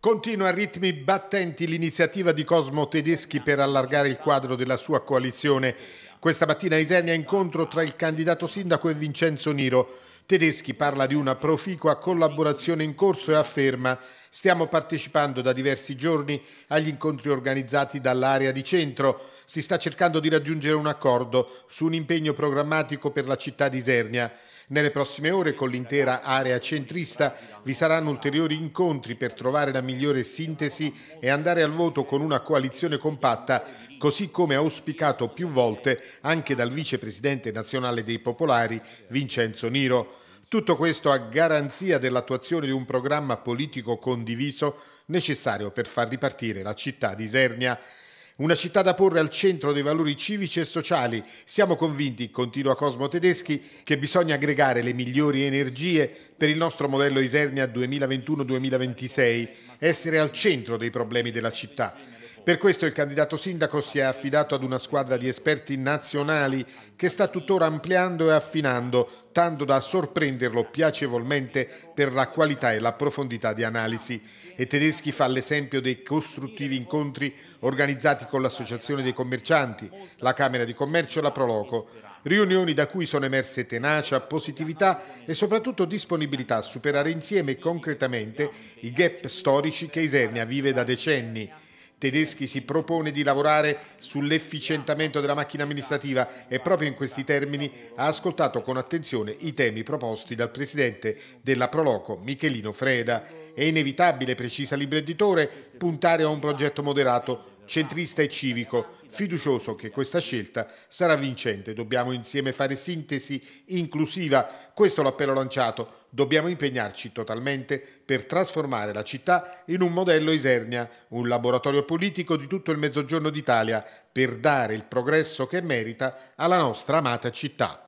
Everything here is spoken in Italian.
Continua a ritmi battenti l'iniziativa di Cosmo Tedeschi per allargare il quadro della sua coalizione. Questa mattina a Isernia incontro tra il candidato sindaco e Vincenzo Niro. Tedeschi parla di una proficua collaborazione in corso e afferma Stiamo partecipando da diversi giorni agli incontri organizzati dall'area di centro. Si sta cercando di raggiungere un accordo su un impegno programmatico per la città di Isernia. Nelle prossime ore con l'intera area centrista vi saranno ulteriori incontri per trovare la migliore sintesi e andare al voto con una coalizione compatta, così come auspicato più volte anche dal vicepresidente nazionale dei Popolari Vincenzo Niro. Tutto questo a garanzia dell'attuazione di un programma politico condiviso necessario per far ripartire la città di Isernia. Una città da porre al centro dei valori civici e sociali. Siamo convinti, continua Cosmo Tedeschi, che bisogna aggregare le migliori energie per il nostro modello Isernia 2021-2026, essere al centro dei problemi della città per questo il candidato sindaco si è affidato ad una squadra di esperti nazionali che sta tuttora ampliando e affinando, tanto da sorprenderlo piacevolmente per la qualità e la profondità di analisi. E Tedeschi fa l'esempio dei costruttivi incontri organizzati con l'Associazione dei commercianti, la Camera di Commercio e la Proloco. Riunioni da cui sono emerse tenacia, positività e soprattutto disponibilità a superare insieme concretamente i gap storici che Isernia vive da decenni Tedeschi si propone di lavorare sull'efficientamento della macchina amministrativa e proprio in questi termini ha ascoltato con attenzione i temi proposti dal presidente della Proloco, Michelino Freda. È inevitabile, precisa Libro Editore, puntare a un progetto moderato centrista e civico, fiducioso che questa scelta sarà vincente. Dobbiamo insieme fare sintesi inclusiva, questo l'appello lanciato. Dobbiamo impegnarci totalmente per trasformare la città in un modello Isernia, un laboratorio politico di tutto il Mezzogiorno d'Italia, per dare il progresso che merita alla nostra amata città.